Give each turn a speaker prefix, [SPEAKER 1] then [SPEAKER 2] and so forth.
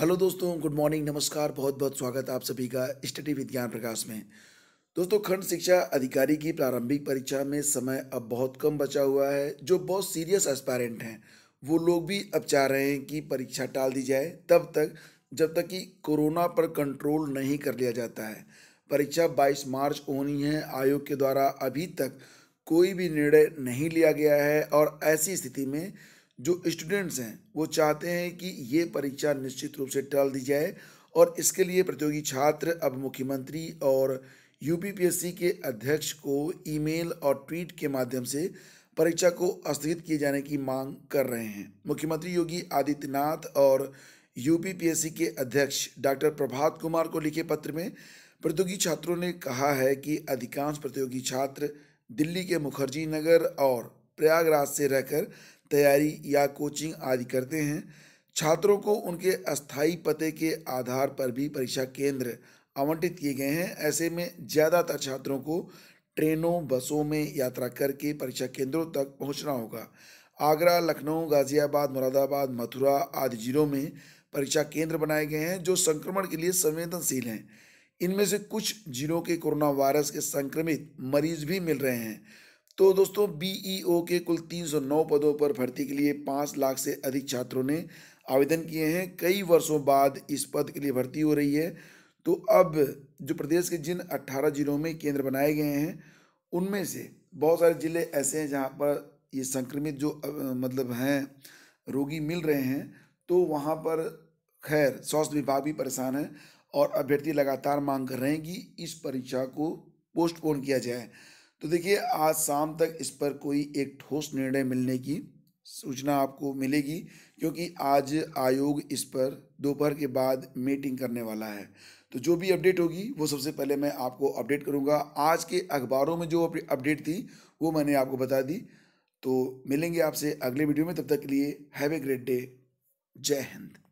[SPEAKER 1] hello दोस्तों good morning नमस्कार बहुत बहुत स्वागत आप सभी का स्टडी विज्ञान प्रकाश में दोस्तों खंड शिक्षा अधिकारी की प्रारंभिक परीक्षा में समय अब बहुत कम बचा हुआ है जो बहुत सीरियस एस्पायरेंट हैं वो लोग भी अब चाह रहे हैं कि परीक्षा टाल दी जाए तब तक जब तक कि कोरोना पर कंट्रोल नहीं कर लिया जाता है परीक्षा 22 मार्च होनी है आयोग के द्वारा अभी तक कोई भी निर्णय नहीं लिया गया है और ऐसी स्थिति में जो स्टूडेंट्स हैं वो चाहते हैं कि ये परीक्षा निश्चित रूप से टाल दी जाए और इसके लिए प्रतियोगी छात्र अब मुख्यमंत्री और यूपीपीएससी के अध्यक्ष को ईमेल और ट्वीट के माध्यम से परीक्षा को स्थगित किए जाने की मांग कर रहे हैं मुख्यमंत्री योगी आदित्यनाथ और यूपीपीएससी के अध्यक्ष डॉक्टर प्रभात कुमार को लिखे पत्र में प्रतियोगी छात्रों ने कहा है कि अधिकांश प्रतियोगी छात्र दिल्ली के मुखर्जी नगर और प्रयागराज से रहकर तैयारी या कोचिंग आदि करते हैं छात्रों को उनके अस्थाई पते के आधार पर भी परीक्षा केंद्र आवंटित किए गए हैं ऐसे में ज़्यादातर छात्रों को ट्रेनों बसों में यात्रा करके परीक्षा केंद्रों तक पहुंचना होगा आगरा लखनऊ गाज़ियाबाद मुरादाबाद मथुरा आदि जिलों में परीक्षा केंद्र बनाए गए हैं जो संक्रमण के लिए संवेदनशील हैं इनमें से कुछ जिलों के कोरोना वायरस के संक्रमित मरीज भी मिल रहे हैं तो दोस्तों बीईओ e के कुल 309 पदों पर भर्ती के लिए पाँच लाख से अधिक छात्रों ने आवेदन किए हैं कई वर्षों बाद इस पद के लिए भर्ती हो रही है तो अब जो प्रदेश के जिन 18 जिलों में केंद्र बनाए गए हैं उनमें से बहुत सारे ज़िले ऐसे हैं जहाँ पर ये संक्रमित जो मतलब हैं रोगी मिल रहे हैं तो वहाँ पर खैर स्वास्थ्य विभाग भी परेशान है और अभ्यर्थी लगातार मांग कर रहे हैं कि इस परीक्षा को पोस्टपोन किया जाए तो देखिए आज शाम तक इस पर कोई एक ठोस निर्णय मिलने की सूचना आपको मिलेगी क्योंकि आज आयोग इस पर दोपहर के बाद मीटिंग करने वाला है तो जो भी अपडेट होगी वो सबसे पहले मैं आपको अपडेट करूंगा आज के अखबारों में जो अपडेट थी वो मैंने आपको बता दी तो मिलेंगे आपसे अगले वीडियो में तब तक के लिए हैव ए ग्रेट डे जय हिंद